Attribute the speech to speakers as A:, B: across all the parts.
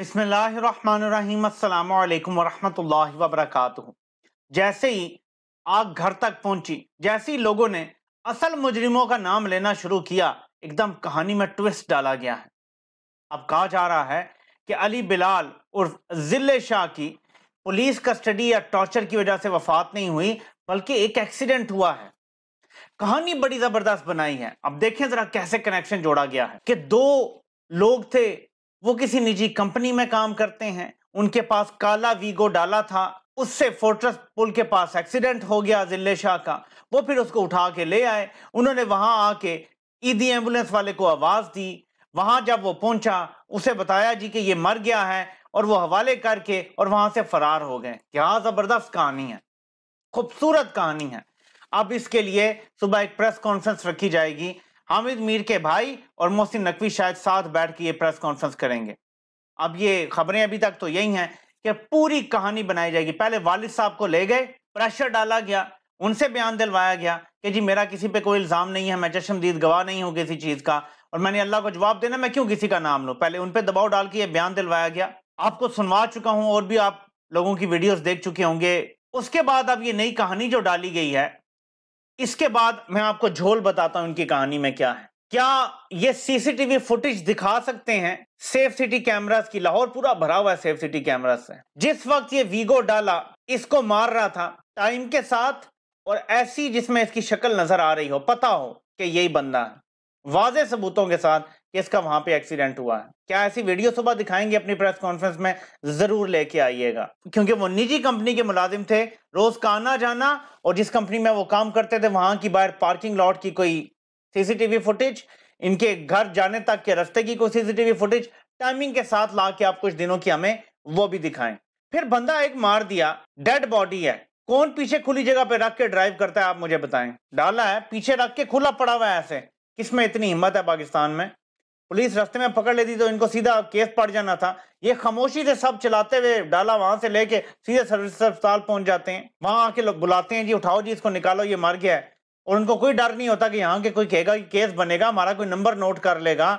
A: बसमीम अल्लाम वरहमल जैसे ही आग घर तक पहुंची जैसे ही लोगों ने असल मुजरिमों का नाम लेना शुरू किया एकदम कहानी में ट्विस्ट डाला गया है अब कहा जा रहा है कि अली बिलाल उर्फ जिले शाह की पुलिस कस्टडी या टॉर्चर की वजह से वफात नहीं हुई बल्कि एक एक्सीडेंट हुआ है कहानी बड़ी ज़बरदस्त बनाई है अब देखें ज़रा कैसे कनेक्शन जोड़ा गया है कि दो लोग थे वो किसी निजी कंपनी में काम करते हैं उनके पास काला वीगो डाला था उससे फोर्ट्रस पुल के पास एक्सीडेंट हो गया जिले शाह का वो फिर उसको उठा के ले आए उन्होंने वहां आके ईदी एम्बुलेंस वाले को आवाज दी वहां जब वो पहुंचा उसे बताया जी कि ये मर गया है और वो हवाले करके और वहां से फरार हो गए क्या जबरदस्त कहानी है खूबसूरत कहानी है अब इसके लिए सुबह एक प्रेस कॉन्फ्रेंस रखी जाएगी हामिद मीर के भाई और मोहसिन नकवी शायद साथ बैठ के ये प्रेस कॉन्फ्रेंस करेंगे अब ये खबरें अभी तक तो यही हैं कि पूरी कहानी बनाई जाएगी पहले वालिद साहब को ले गए प्रेशर डाला गया उनसे बयान दिलवाया गया कि जी मेरा किसी पे कोई इल्ज़ाम नहीं है मैं चश्मदीद गवाह नहीं हूँ किसी चीज़ का और मैंने अल्लाह को जवाब देना मैं क्यों किसी का नाम लूँ पहले उन पर दबाव डाल के ये बयान दिलवाया गया आपको सुनवा चुका हूँ और भी आप लोगों की वीडियोज देख चुके होंगे उसके बाद अब ये नई कहानी जो डाली गई है इसके बाद मैं आपको झोल बताता हूं इनकी कहानी में क्या है क्या ये सीसीटीवी फुटेज दिखा सकते हैं सेफ सिटी कैमरास की लाहौर पूरा भरा हुआ है सेफ सिटी कैमरास से जिस वक्त ये वीगो डाला इसको मार रहा था टाइम के साथ और ऐसी जिसमें इसकी शक्ल नजर आ रही हो पता हो कि यही बंदा है वाजे सबूतों के साथ इसका वहां पे एक्सीडेंट हुआ है क्या ऐसी वीडियो सुबह दिखाएंगे अपनी प्रेस कॉन्फ्रेंस में जरूर लेके आइएगा क्योंकि वो निजी कंपनी के मुलाजिम थे रोज का आना जाना और जिस कंपनी में वो काम करते थे वहां की बाहर पार्किंग लॉट की कोई सीसीटीवी फुटेज इनके घर जाने तक के रस्ते की कोई सीसीटीवी फुटेज टाइमिंग के साथ ला के आप कुछ दिनों की हमें वो भी दिखाएं फिर बंदा एक मार दिया डेड बॉडी है कौन पीछे खुली जगह पे रख के ड्राइव करता है आप मुझे बताएं डाला है पीछे रख के खुला पड़ा हुआ है ऐसे किसमें इतनी हिम्मत है पाकिस्तान में पुलिस रास्ते में पकड़ लेती तो इनको सीधा केस पड़ जाना था ये खामोशी से सब चलाते हुए डाला वहां से लेके सीधे सर्विस अस्पताल पहुंच जाते हैं वहां आके लोग बुलाते हैं जी उठाओ जी इसको निकालो ये मर गया है और उनको कोई डर नहीं होता कि यहाँ के कोई कहेगा कि केस बनेगा हमारा कोई नंबर नोट कर लेगा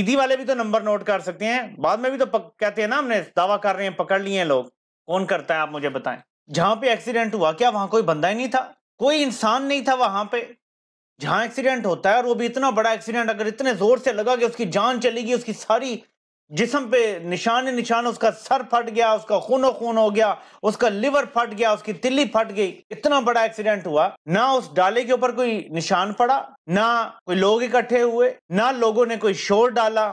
A: ईदी वाले भी तो नंबर नोट कर सकते हैं बाद में भी तो कहते हैं ना हमने दावा कर रहे हैं पकड़ लिए हैं लोग कौन करता है आप मुझे बताएं जहां पे एक्सीडेंट हुआ क्या वहां कोई बंदा ही नहीं था कोई इंसान नहीं था वहां पे जहां एक्सीडेंट होता है और वो भी इतना बड़ा एक्सीडेंट अगर इतने जोर से लगा कि उसकी जान चलेगी उसकी सारी जिसम पे निशान निशान उसका सर फट गया उसका खूनो खून हो गया उसका लिवर फट गया उसकी तिल्ली फट गई इतना बड़ा एक्सीडेंट हुआ ना उस डाले के ऊपर कोई निशान पड़ा ना कोई लोग इकट्ठे हुए ना लोगों ने कोई शोर डाला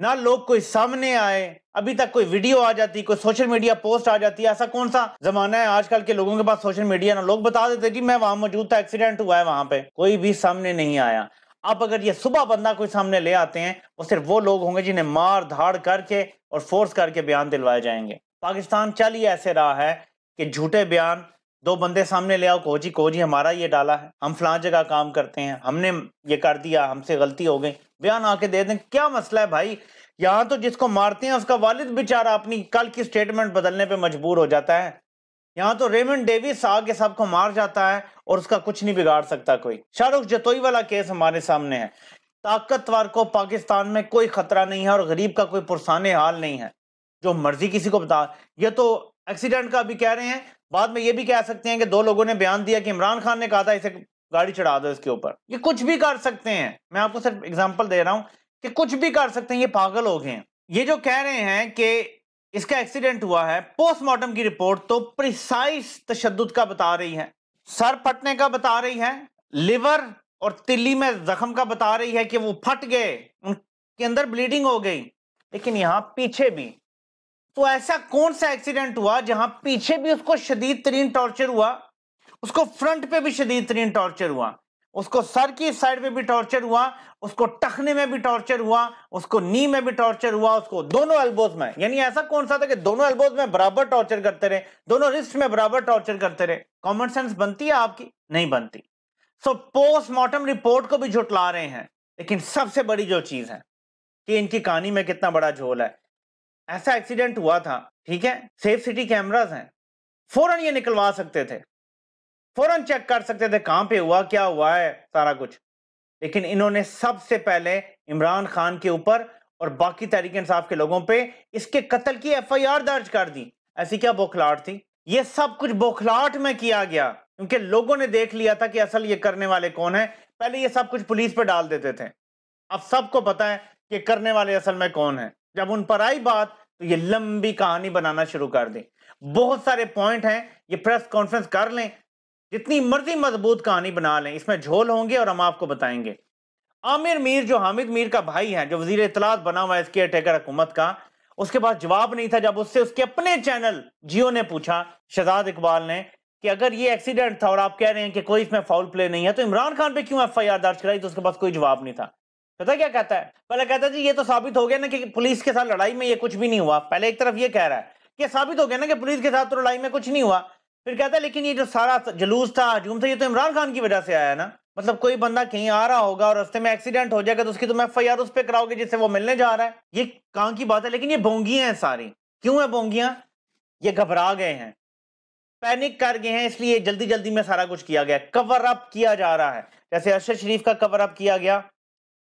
A: ना लोग कोई सामने आए अभी तक कोई वीडियो आ जाती कोई सोशल मीडिया पोस्ट आ जाती है ऐसा कौन सा जमाना है आजकल के लोगों के पास सोशल मीडिया ना लोग बता देते जी मैं वहां मौजूद था एक्सीडेंट हुआ है वहां पे कोई भी सामने नहीं आया अब अगर ये सुबह बंदा कोई सामने ले आते हैं वो सिर्फ वो लोग होंगे जिन्हें मार धाड़ करके और फोर्स करके बयान दिलवाए जाएंगे पाकिस्तान चल ही ऐसे रहा है कि झूठे बयान दो बंदे सामने ले आओ कोजी कोजी हमारा ये डाला है हम फला जगह काम करते हैं हमने ये कर दिया हमसे गलती हो गई बयान आके दे दें क्या मसला है भाई यहां तो जिसको मारते हैं उसका वालिद बेचारा अपनी कल की स्टेटमेंट बदलने पे मजबूर हो जाता है यहाँ तो रेमंड डेविस आगे सबको मार जाता है और उसका कुछ नहीं बिगाड़ सकता कोई शाहरुख जतोई वाला केस हमारे सामने है ताकतवर को पाकिस्तान में कोई खतरा नहीं है और गरीब का कोई पुरसाने हाल नहीं है जो मर्जी किसी को बता ये तो एक्सीडेंट का भी कह रहे हैं बाद में ये भी कह सकते हैं कि दो लोगों ने बयान दिया कि इमरान खान ने कहा था इसे गाड़ी चढ़ा दो इसके ऊपर ये कुछ भी कर सकते हैं मैं आपको सिर्फ एग्जाम्पल दे रहा हूँ कि कुछ भी कर सकते हैं ये पागल हो गए हैं ये जो कह रहे हैं कि इसका एक्सीडेंट हुआ है पोस्टमार्टम की रिपोर्ट तो प्रिसाइस तशद का बता रही है सर फटने का बता रही है लिवर और तिल्ली में जख्म का बता रही है कि वो फट गए उनके अंदर ब्लीडिंग हो गई लेकिन यहाँ पीछे भी तो ऐसा कौन सा एक्सीडेंट हुआ जहां पीछे भी उसको शदीद तरीन टॉर्चर हुआ उसको फ्रंट पे भी शदीद तरीन टॉर्चर हुआ उसको सर की साइड में भी टॉर्चर हुआ उसको टखने में भी टॉर्चर हुआ उसको नी में भी टॉर्चर हुआ उसको दोनों एल्बोज में यानी ऐसा कौन सा था कि दोनों एल्बोज में बराबर टॉर्चर करते रहे दोनों रिस्ट में बराबर टॉर्चर करते रहे कॉमन सेंस बनती है आपकी नहीं बनती सो पोस्टमार्टम रिपोर्ट को भी झुटला रहे हैं लेकिन सबसे बड़ी जो चीज है कि इनकी कहानी में कितना बड़ा झोल है ऐसा एक्सीडेंट हुआ था ठीक है सेफ सिटी कैमराज हैं फौरन ये निकलवा सकते थे फौरन चेक कर सकते थे कहां पे हुआ क्या हुआ है सारा कुछ लेकिन इन्होंने सबसे पहले इमरान खान के ऊपर और बाकी तहरीक इंसाफ के लोगों पे इसके कत्ल की एफआईआर दर्ज कर दी ऐसी क्या बौखलाहट थी ये सब कुछ बौखलाहट में किया गया क्योंकि लोगों ने देख लिया था कि असल ये करने वाले कौन है पहले ये सब कुछ पुलिस पे डाल देते थे अब सबको पता है कि करने वाले असल में कौन है जब उन पर आई बात तो ये लंबी कहानी बनाना शुरू कर दी बहुत सारे पॉइंट हैं ये प्रेस कॉन्फ्रेंस कर लें जितनी मर्जी मजबूत कहानी बना लें इसमें झोल होंगे और हम आपको बताएंगे आमिर मीर जो हामिद मीर का भाई है जो वजीर इतलात बना हुआ है इसके अटैकर हुकूमत का उसके पास जवाब नहीं था जब उससे उसके अपने चैनल जियो ने पूछा शहजाद इकबाल ने कि अगर ये एक्सीडेंट था और आप कह रहे हैं कि कोई इसमें फाउल प्ले नहीं है तो इमरान खान पे क्यों एफ आई आर दर्ज कराई तो उसके पास कोई जवाब नहीं था पता क्या कहता है पहले कहता है जी ये तो साबित हो गया ना कि पुलिस के साथ लड़ाई में ये कुछ भी नहीं हुआ पहले एक तरफ ये कह रहा है कि साबित हो गया ना कि पुलिस के साथ तो लड़ाई में कुछ नहीं हुआ फिर कहता है लेकिन ये जो सारा जलूस था हजूम था ये तो इमरान खान की वजह से आया ना मतलब कोई बंदा कहीं आ रहा होगा और रस्ते में एक्सीडेंट हो जाएगा तो उसकी तुम तो एफ आई आर उस पर कराओगे जिससे वो मिलने जा रहा है ये कहाँ की बात है लेकिन ये बोंगियाँ हैं सारी क्यों है बोंगियाँ ये घबरा गए हैं पैनिक कर गए हैं इसलिए जल्दी जल्दी में सारा कुछ किया गया कवर अप किया जा रहा है जैसे अरशद शरीफ का कवर अप किया गया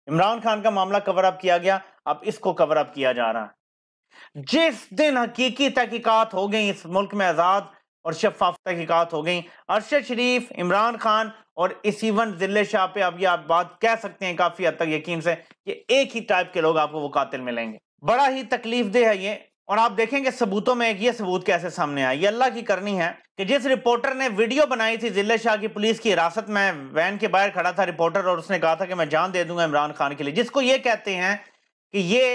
A: इमरान खान का मामला कवर अप किया गया अब इसको कवर अप किया जा रहा है जिस दिन हकीकी तहकीकत हो गई इस मुल्क में आज़ाद और शफाफ तहकीकत हो गई अरशद शरीफ इमरान खान और इस इवन जिले शाह पे अब ये आप बात कह सकते हैं काफ़ी हद तक यकीन से कि एक ही टाइप के लोग आपको वो कातिल मिलेंगे बड़ा ही तकलीफ दे है ये और आप देखेंगे सबूतों में एक ये सबूत कैसे सामने आया ये अल्लाह की करनी है कि जिस रिपोर्टर ने वीडियो बनाई थी जिले शाह की पुलिस की हिरासत में वैन के बाहर खड़ा था रिपोर्टर और उसने कहा था कि मैं जान दे दूंगा इमरान खान के लिए जिसको ये कहते हैं कि ये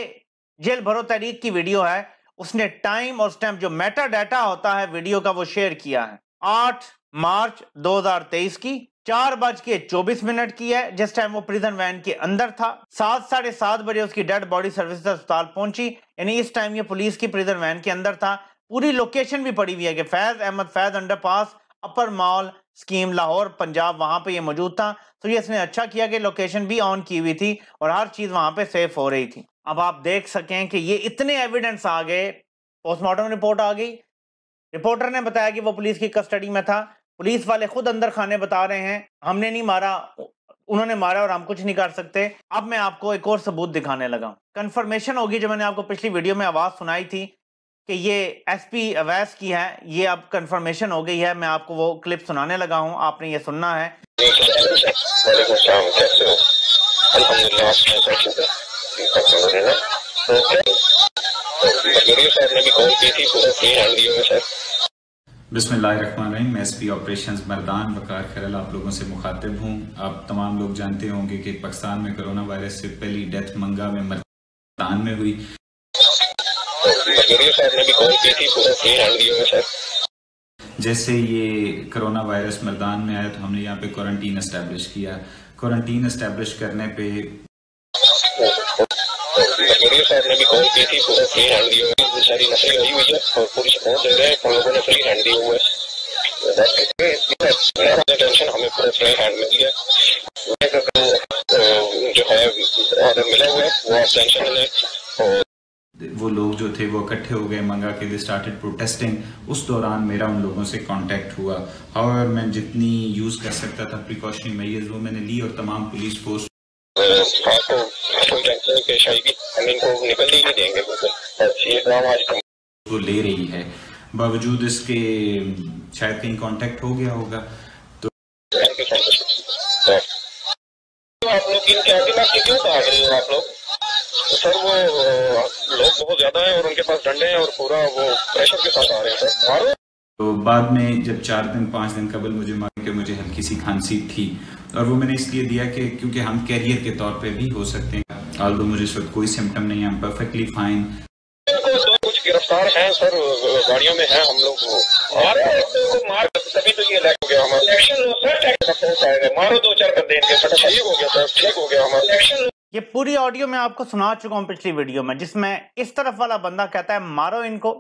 A: जेल भरो तहरीक की वीडियो है उसने टाइम और स्टैम्प जो मेटा डाटा होता है वीडियो का वो शेयर किया है आठ मार्च 2023 की चार बज के चौबीस मिनट की है जिस टाइम वो प्रिजन वैन के अंदर था सात साढ़े सात बजे उसकी डेड बॉडी सर्विस अस्पताल पहुंची यानी इस टाइम ये पुलिस की प्रिजन वैन के अंदर था पूरी लोकेशन भी पड़ी हुई है कि Faiz Ahmed Faiz underpass upper mall scheme Lahore Punjab वहां पे ये मौजूद था तो ये इसने अच्छा किया कि लोकेशन भी ऑन की हुई थी और हर चीज वहां पे सेफ हो रही थी अब आप देख सकें कि ये इतने एविडेंस आ गए पोस्टमार्टम रिपोर्ट आ गई रिपोर्टर ने बताया कि वो पुलिस की कस्टडी में था पुलिस वाले खुद अंदर खाने बता रहे हैं हमने नहीं मारा उन्होंने मारा और हम कुछ नहीं कर सकते अब मैं आपको एक और सबूत दिखाने लगा कंफर्मेशन होगी जो मैंने आपको पिछली वीडियो में आवाज़ सुनाई थी कि ये एस पी अवैस की है ये अब कंफर्मेशन हो गई है मैं आपको वो क्लिप सुनाने लगा हूँ आपने ये सुनना है टेक्नोलॉजी है तो भदौरिया साहब
B: ने मरदान खरल आप लोगों से मुखातिब हूँ आप तमाम लोग जानते होंगे कि पाकिस्तान में कोरोना वायरस से पहली डेथ मंगा में मरदान में हुई जैसे ये कोरोना वायरस मरदान में आया तो हमने यहाँ पे क्वारंटीन इस्टेब्लिश किया क्वारंटीन इस्टेब्लिश करने पे साहब ने भी कॉल की थी पूरा फ्री हैंड है सारी आई हुई है और पूरी सपोर्ट दे रहे हैं लोगों ने फ्री हैंड है टेंशन हमें फ्री हैंड में दिया जो है मिला हुआ है वो है वो लोग जो थे वो इकट्ठे हो गए मंगा के दे स्टार्टेड प्रोटेस्टिंग उस दौरान मेरा उन लोगों से कांटेक्ट हुआ और मैं जितनी यूज़ कर सकता था प्रिकॉशनरी मैज वो मैंने ली और तमाम पुलिस फोर्स uh, कोई ले रही है बावजूद इसके शायद कहीं कांटेक्ट हो गया होगा तो, तो
A: आप लोग इन कैबिना क्यों भाग रहे हो आप लोग सर वो लोग बहुत ज्यादा है और उनके पास डंडे हैं और पूरा वो प्रेशर के साथ आ रहे हैं सर मारो
B: तो बाद में जब चार दिन पांच दिन कबल मुझे मार के मुझे हल्की सी खांसी थी और वो मैंने इसलिए दिया कि क्योंकि हम कैरियर के तौर पे भी हो सकते हैं ऑल मुझे इस वक्त कोई सिम्टम नहीं है परफेक्टली फाइन कुछ गिरफ्तार सर गाड़ियों में है हम लोग
A: मार तो ये हो गया हमारा मारो दो चार ठीक हो गया सर ठीक हो गया हमारा ये पूरी ऑडियो मैं आपको सुना चुका हूँ पिछली वीडियो में जिसमें इस तरफ वाला बंदा कहता है मारो इनको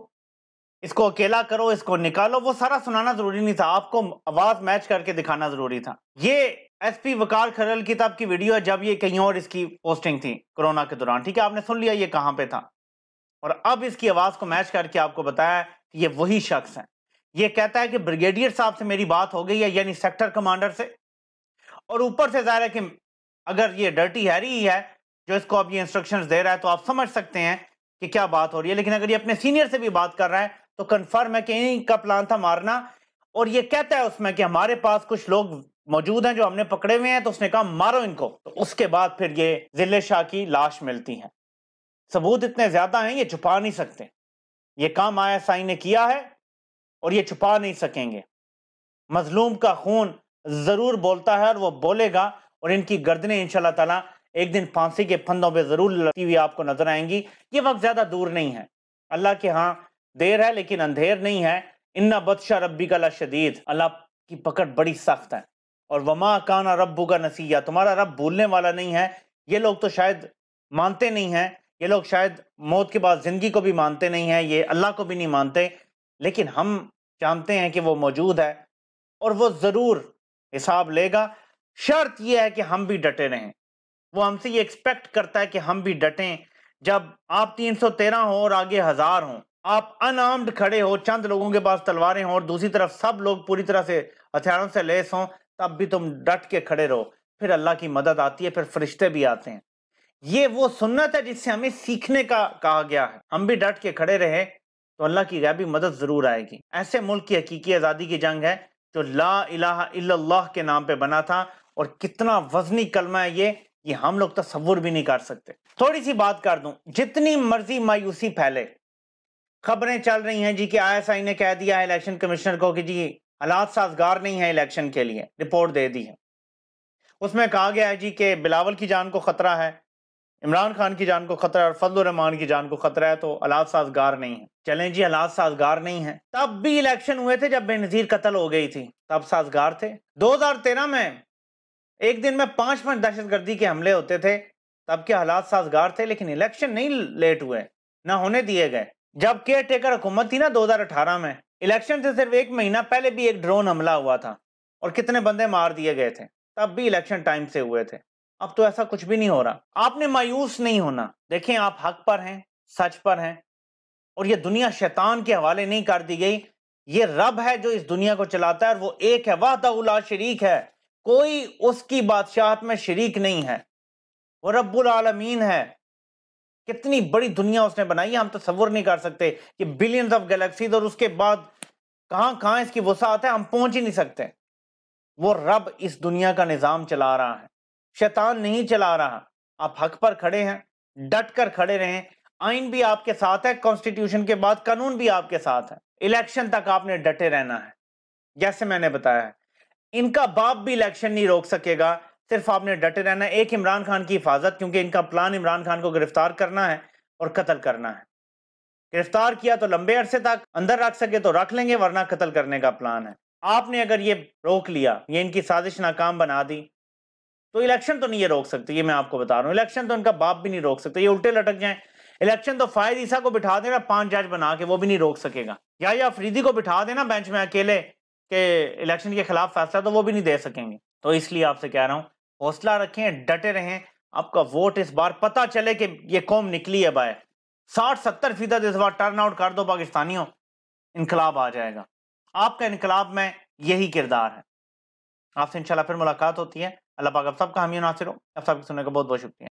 A: इसको अकेला करो इसको निकालो वो सारा सुनाना जरूरी नहीं था आपको आवाज मैच करके दिखाना जरूरी था ये एसपी वकार खरल की तब की वीडियो है जब ये कहीं और इसकी पोस्टिंग थी कोरोना के दौरान ठीक है आपने सुन लिया ये कहाँ पे था और अब इसकी आवाज़ को मैच करके आपको बताया कि ये वही शख्स है ये कहता है कि ब्रिगेडियर साहब से मेरी बात हो गई है यानी सेक्टर कमांडर से और ऊपर से जाहिर है कि अगर ये डर्टी हैरी ही है जो इसको अब ये इंस्ट्रक्शन दे रहा है तो आप समझ सकते हैं कि क्या बात हो रही है लेकिन अगर ये अपने सीनियर से भी बात कर रहा है तो कन्फर्म है कि इनका प्लान था मारना और ये कहता है उसमें कि हमारे पास कुछ लोग मौजूद हैं जो हमने पकड़े हुए हैं तो उसने कहा मारो इनको तो उसके बाद फिर ये जिले शाह की लाश मिलती है सबूत इतने ज्यादा हैं ये छुपा नहीं सकते ये काम आया साई ने किया है और ये छुपा नहीं सकेंगे मजलूम का खून ज़रूर बोलता है और वो बोलेगा और इनकी गर्दने इनशाला ताला एक दिन फांसी के फंदों पे ज़रूर लड़ती हुई आपको नजर आएंगी ये वक्त ज़्यादा दूर नहीं है अल्लाह के हाँ देर है लेकिन अंधेर नहीं है इन्ना बदशाह रब्बी का ला शदीद अल्लाह की पकड़ बड़ी सख्त है और वमा काना रब्बू का नसीहा तुम्हारा रब भूलने वाला नहीं है ये लोग तो शायद मानते नहीं हैं ये लोग शायद मौत के बाद ज़िंदगी को भी मानते नहीं हैं ये अल्लाह को भी नहीं मानते लेकिन हम जानते हैं कि वो मौजूद है और वो ज़रूर हिसाब लेगा शर्त यह है कि हम भी डटे रहें वो हमसे ये एक्सपेक्ट करता है कि हम भी डटें जब आप 313 हो और आगे हज़ार हों आप अनआर्म्ड खड़े हो चंद लोगों के पास तलवारें हों और दूसरी तरफ सब लोग पूरी तरह से हथियारों से लेस हों तब भी तुम डट के खड़े रहो फिर अल्लाह की मदद आती है फिर फरिश्ते भी आते हैं ये वो सुन्नत है जिससे हमें सीखने का कहा गया है हम भी डट के खड़े रहे तो अल्लाह की गैबी मदद ज़रूर आएगी ऐसे मुल्क की हकीकी आज़ादी की जंग है जो ला इला इल्लल्लाह के नाम पे बना था और कितना वजनी कलमा है ये ये हम लोग तस्वुर भी नहीं कर सकते थोड़ी सी बात कर दूं जितनी मर्जी मायूसी फैले खबरें चल रही हैं जी कि आईएसआई ने कह दिया है इलेक्शन कमिश्नर को कि जी हालात साजगार नहीं है इलेक्शन के लिए रिपोर्ट दे दी है उसमें कहा गया है जी कि बिलावल की जान को खतरा है इमरान खान की जान को खतरा है और फजलरहमान की जान को खतरा है तो हालात साजगार नहीं है चलें जी हालात साजगार नहीं है तब भी इलेक्शन हुए थे जब बेनजीर कत्ल हो गई थी तब साजगार थे 2013 में एक दिन में पांच पांच दहशतगर्दी के हमले होते थे तब के हालात साजगार थे लेकिन इलेक्शन नहीं लेट हुए ना होने दिए गए जब केयर टेकर हुकूमत थी ना अठारह में इलेक्शन से सिर्फ एक महीना पहले भी एक ड्रोन हमला हुआ था और कितने बंदे मार दिए गए थे तब भी इलेक्शन टाइम से हुए थे अब तो ऐसा कुछ भी नहीं हो रहा आपने मायूस नहीं होना देखें आप हक पर हैं सच पर हैं और ये दुनिया शैतान के हवाले नहीं कर दी गई ये रब है जो इस दुनिया को चलाता है और वो एक है दउला शरीक है कोई उसकी बादशाहत में शरीक नहीं है वो रब्बुल आलमीन है कितनी बड़ी दुनिया उसने बनाई हम तस्वुर नहीं कर सकते कि बिलियंस ऑफ गैलेक्सीज और उसके बाद कहाँ कहाँ इसकी वसात है हम पहुंच ही नहीं सकते वो रब इस दुनिया का निज़ाम चला रहा है शैतान नहीं चला रहा आप हक पर खड़े हैं डट कर खड़े रहें आइन भी आपके साथ है कॉन्स्टिट्यूशन के बाद कानून भी आपके साथ है इलेक्शन तक आपने डटे रहना है जैसे मैंने बताया इनका बाप भी इलेक्शन नहीं रोक सकेगा सिर्फ आपने डटे रहना एक इमरान खान की हिफाजत क्योंकि इनका प्लान इमरान खान को गिरफ्तार करना है और कत्ल करना है गिरफ्तार किया तो लंबे अरसे तक अंदर रख सके तो रख लेंगे वरना कत्ल करने का प्लान है आपने अगर ये रोक लिया ये इनकी साजिश नाकाम बना दी तो इलेक्शन तो नहीं ये रोक सकते ये मैं आपको बता रहा हूँ इलेक्शन तो इनका बाप भी नहीं रोक सकते ये उल्टे लटक जाए इलेक्शन तो फायद ईसा को बिठा देना पांच जज बना के वो भी नहीं रोक सकेगा या या फ्रीदी को बिठा देना बेंच में अकेले के इलेक्शन के खिलाफ फैसला तो वो भी नहीं दे सकेंगे तो इसलिए आपसे कह रहा हूँ हौसला रखें डटे रहें आपका वोट इस बार पता चले कि ये कौम निकली है बाय साठ सत्तर फीसद इस बार टर्न आउट कर दो पाकिस्तानियों इनकलाब आ जाएगा आपका इनकलाब में यही किरदार है आपसे इंशाल्लाह फिर मुलाकात होती है अल्लाह पाक आप सबका हमी नासिर हो आप सबके सुनने का बहुत बहुत शुक्रिया